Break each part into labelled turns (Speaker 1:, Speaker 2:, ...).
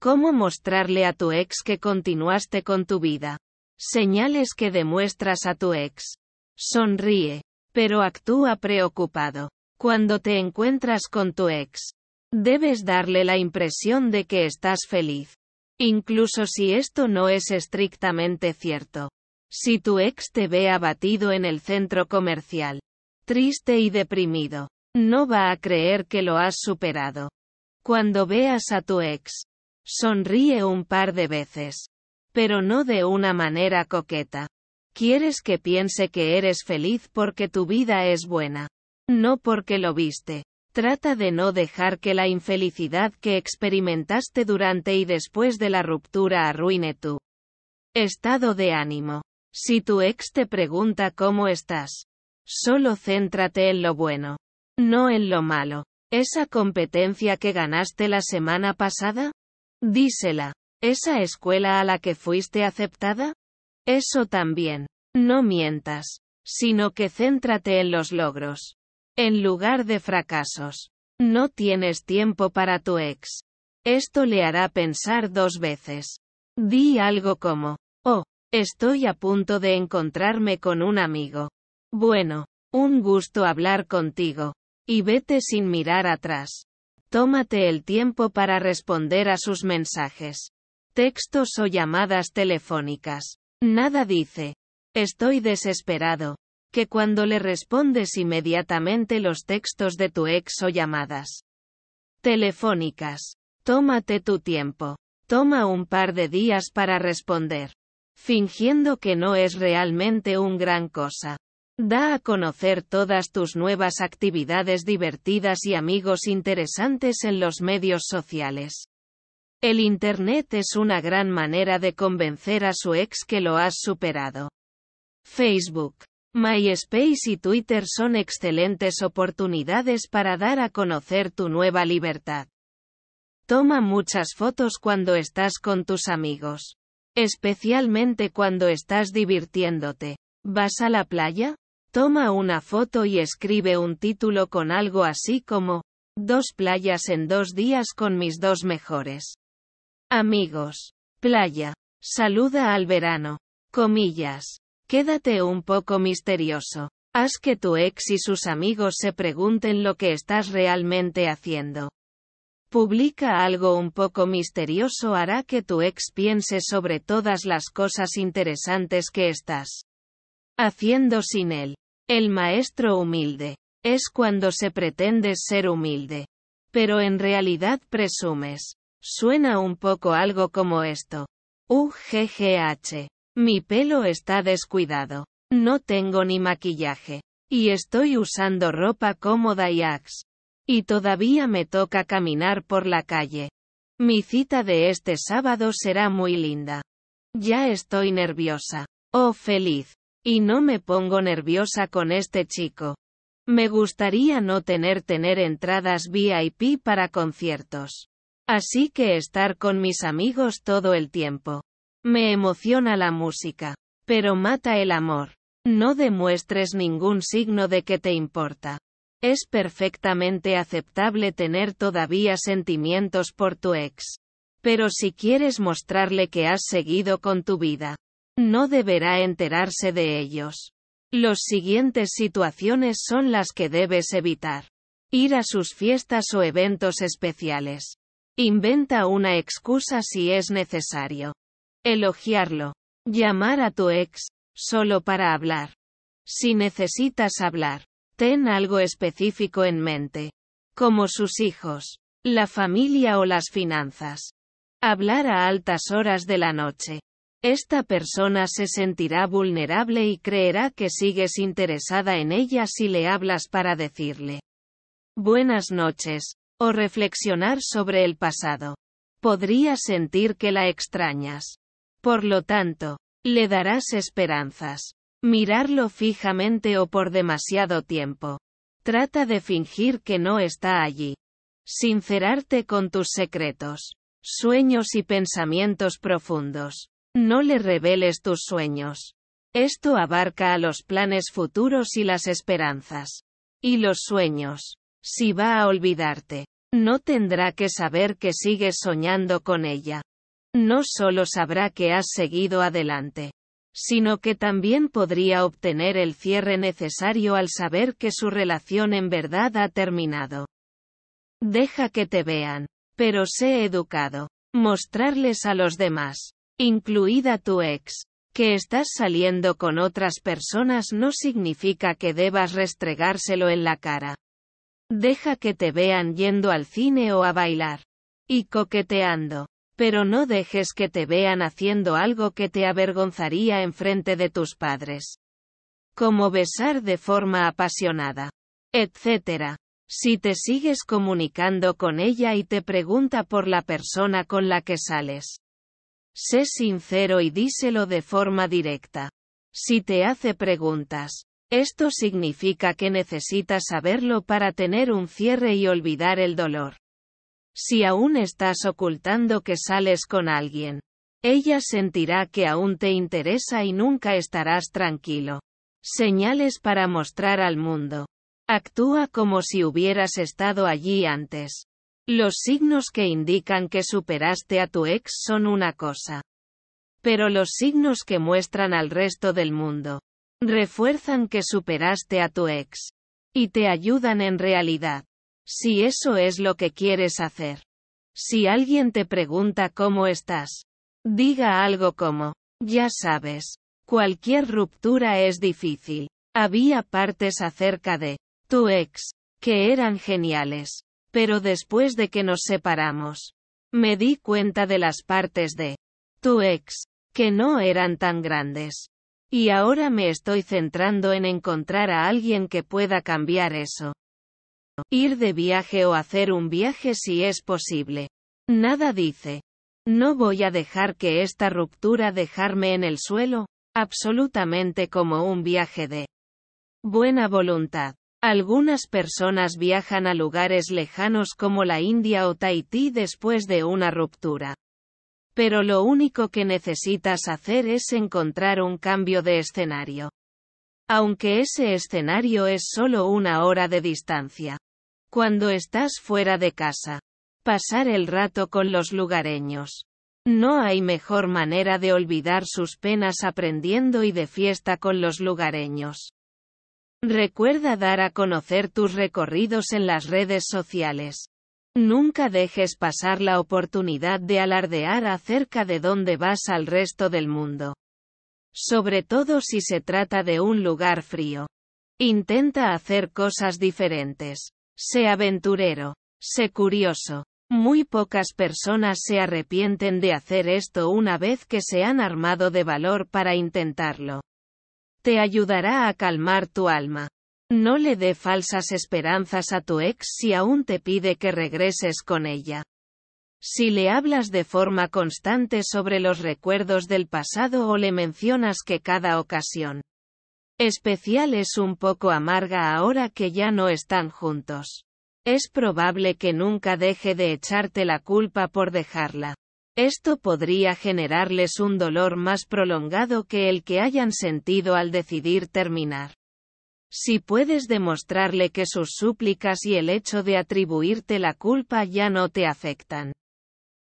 Speaker 1: ¿Cómo mostrarle a tu ex que continuaste con tu vida? Señales que demuestras a tu ex. Sonríe, pero actúa preocupado. Cuando te encuentras con tu ex, debes darle la impresión de que estás feliz. Incluso si esto no es estrictamente cierto. Si tu ex te ve abatido en el centro comercial, triste y deprimido, no va a creer que lo has superado. Cuando veas a tu ex, Sonríe un par de veces. Pero no de una manera coqueta. Quieres que piense que eres feliz porque tu vida es buena. No porque lo viste. Trata de no dejar que la infelicidad que experimentaste durante y después de la ruptura arruine tu estado de ánimo. Si tu ex te pregunta cómo estás, solo céntrate en lo bueno, no en lo malo. ¿Esa competencia que ganaste la semana pasada? Dísela. ¿Esa escuela a la que fuiste aceptada? Eso también. No mientas, sino que céntrate en los logros. En lugar de fracasos. No tienes tiempo para tu ex. Esto le hará pensar dos veces. Di algo como, oh, estoy a punto de encontrarme con un amigo. Bueno, un gusto hablar contigo. Y vete sin mirar atrás. Tómate el tiempo para responder a sus mensajes, textos o llamadas telefónicas. Nada dice. Estoy desesperado. Que cuando le respondes inmediatamente los textos de tu ex o llamadas telefónicas. Tómate tu tiempo. Toma un par de días para responder. Fingiendo que no es realmente un gran cosa. Da a conocer todas tus nuevas actividades divertidas y amigos interesantes en los medios sociales. El Internet es una gran manera de convencer a su ex que lo has superado. Facebook, MySpace y Twitter son excelentes oportunidades para dar a conocer tu nueva libertad. Toma muchas fotos cuando estás con tus amigos. Especialmente cuando estás divirtiéndote. ¿Vas a la playa? Toma una foto y escribe un título con algo así como, Dos playas en dos días con mis dos mejores amigos. Playa. Saluda al verano. Comillas. Quédate un poco misterioso. Haz que tu ex y sus amigos se pregunten lo que estás realmente haciendo. Publica algo un poco misterioso hará que tu ex piense sobre todas las cosas interesantes que estás haciendo sin él. El maestro humilde. Es cuando se pretende ser humilde. Pero en realidad presumes. Suena un poco algo como esto. UGGH. Mi pelo está descuidado. No tengo ni maquillaje. Y estoy usando ropa cómoda y ax. Y todavía me toca caminar por la calle. Mi cita de este sábado será muy linda. Ya estoy nerviosa. Oh feliz. Y no me pongo nerviosa con este chico. Me gustaría no tener tener entradas VIP para conciertos. Así que estar con mis amigos todo el tiempo. Me emociona la música. Pero mata el amor. No demuestres ningún signo de que te importa. Es perfectamente aceptable tener todavía sentimientos por tu ex. Pero si quieres mostrarle que has seguido con tu vida, no deberá enterarse de ellos. Los siguientes situaciones son las que debes evitar. Ir a sus fiestas o eventos especiales. Inventa una excusa si es necesario. Elogiarlo. Llamar a tu ex, solo para hablar. Si necesitas hablar, ten algo específico en mente. Como sus hijos, la familia o las finanzas. Hablar a altas horas de la noche. Esta persona se sentirá vulnerable y creerá que sigues interesada en ella si le hablas para decirle buenas noches, o reflexionar sobre el pasado. Podría sentir que la extrañas. Por lo tanto, le darás esperanzas. Mirarlo fijamente o por demasiado tiempo. Trata de fingir que no está allí. Sincerarte con tus secretos, sueños y pensamientos profundos. No le reveles tus sueños. Esto abarca a los planes futuros y las esperanzas. Y los sueños. Si va a olvidarte, no tendrá que saber que sigues soñando con ella. No solo sabrá que has seguido adelante, sino que también podría obtener el cierre necesario al saber que su relación en verdad ha terminado. Deja que te vean, pero sé educado. Mostrarles a los demás incluida tu ex. Que estás saliendo con otras personas no significa que debas restregárselo en la cara. Deja que te vean yendo al cine o a bailar. Y coqueteando. Pero no dejes que te vean haciendo algo que te avergonzaría en frente de tus padres. Como besar de forma apasionada. Etcétera. Si te sigues comunicando con ella y te pregunta por la persona con la que sales. Sé sincero y díselo de forma directa. Si te hace preguntas, esto significa que necesitas saberlo para tener un cierre y olvidar el dolor. Si aún estás ocultando que sales con alguien, ella sentirá que aún te interesa y nunca estarás tranquilo. Señales para mostrar al mundo. Actúa como si hubieras estado allí antes. Los signos que indican que superaste a tu ex son una cosa. Pero los signos que muestran al resto del mundo refuerzan que superaste a tu ex. Y te ayudan en realidad. Si eso es lo que quieres hacer. Si alguien te pregunta cómo estás, diga algo como, ya sabes, cualquier ruptura es difícil. Había partes acerca de tu ex que eran geniales. Pero después de que nos separamos, me di cuenta de las partes de tu ex, que no eran tan grandes. Y ahora me estoy centrando en encontrar a alguien que pueda cambiar eso. Ir de viaje o hacer un viaje si es posible. Nada dice. No voy a dejar que esta ruptura dejarme en el suelo, absolutamente como un viaje de buena voluntad. Algunas personas viajan a lugares lejanos como la India o Tahití después de una ruptura. Pero lo único que necesitas hacer es encontrar un cambio de escenario. Aunque ese escenario es solo una hora de distancia. Cuando estás fuera de casa. Pasar el rato con los lugareños. No hay mejor manera de olvidar sus penas aprendiendo y de fiesta con los lugareños. Recuerda dar a conocer tus recorridos en las redes sociales. Nunca dejes pasar la oportunidad de alardear acerca de dónde vas al resto del mundo. Sobre todo si se trata de un lugar frío. Intenta hacer cosas diferentes. Sé aventurero. Sé curioso. Muy pocas personas se arrepienten de hacer esto una vez que se han armado de valor para intentarlo te ayudará a calmar tu alma. No le dé falsas esperanzas a tu ex si aún te pide que regreses con ella. Si le hablas de forma constante sobre los recuerdos del pasado o le mencionas que cada ocasión especial es un poco amarga ahora que ya no están juntos. Es probable que nunca deje de echarte la culpa por dejarla. Esto podría generarles un dolor más prolongado que el que hayan sentido al decidir terminar. Si puedes demostrarle que sus súplicas y el hecho de atribuirte la culpa ya no te afectan.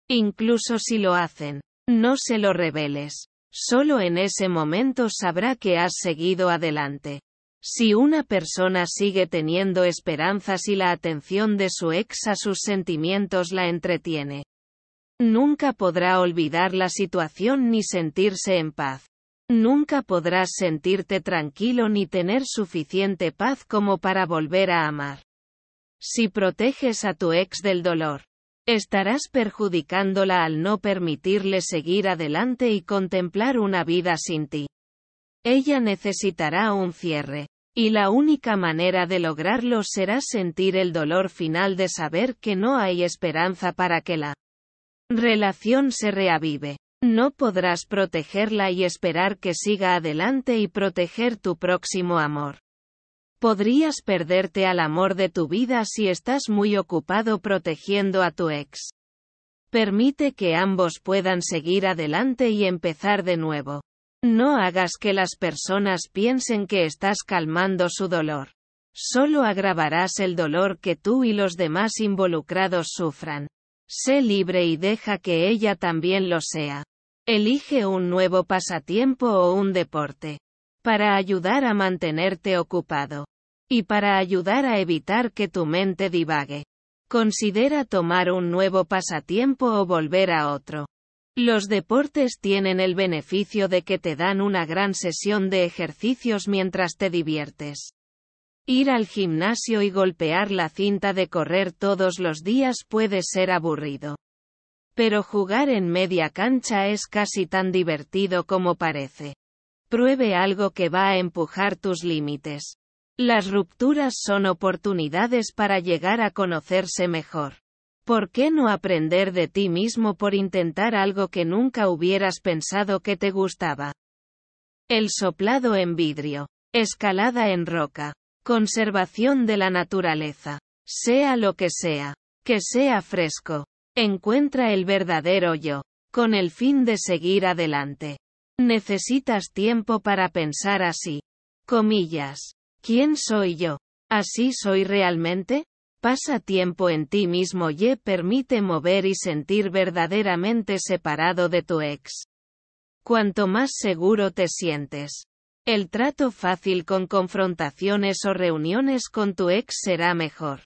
Speaker 1: Incluso si lo hacen, no se lo reveles. Solo en ese momento sabrá que has seguido adelante. Si una persona sigue teniendo esperanzas y la atención de su ex a sus sentimientos la entretiene, Nunca podrá olvidar la situación ni sentirse en paz. Nunca podrás sentirte tranquilo ni tener suficiente paz como para volver a amar. Si proteges a tu ex del dolor, estarás perjudicándola al no permitirle seguir adelante y contemplar una vida sin ti. Ella necesitará un cierre, y la única manera de lograrlo será sentir el dolor final de saber que no hay esperanza para que la relación se reavive. No podrás protegerla y esperar que siga adelante y proteger tu próximo amor. Podrías perderte al amor de tu vida si estás muy ocupado protegiendo a tu ex. Permite que ambos puedan seguir adelante y empezar de nuevo. No hagas que las personas piensen que estás calmando su dolor. Solo agravarás el dolor que tú y los demás involucrados sufran. Sé libre y deja que ella también lo sea. Elige un nuevo pasatiempo o un deporte. Para ayudar a mantenerte ocupado. Y para ayudar a evitar que tu mente divague. Considera tomar un nuevo pasatiempo o volver a otro. Los deportes tienen el beneficio de que te dan una gran sesión de ejercicios mientras te diviertes. Ir al gimnasio y golpear la cinta de correr todos los días puede ser aburrido. Pero jugar en media cancha es casi tan divertido como parece. Pruebe algo que va a empujar tus límites. Las rupturas son oportunidades para llegar a conocerse mejor. ¿Por qué no aprender de ti mismo por intentar algo que nunca hubieras pensado que te gustaba? El soplado en vidrio. Escalada en roca. Conservación de la naturaleza. Sea lo que sea. Que sea fresco. Encuentra el verdadero yo. Con el fin de seguir adelante. Necesitas tiempo para pensar así. Comillas. ¿Quién soy yo? ¿Así soy realmente? Pasa tiempo en ti mismo y permite mover y sentir verdaderamente separado de tu ex. Cuanto más seguro te sientes, el trato fácil con confrontaciones o reuniones con tu ex será mejor.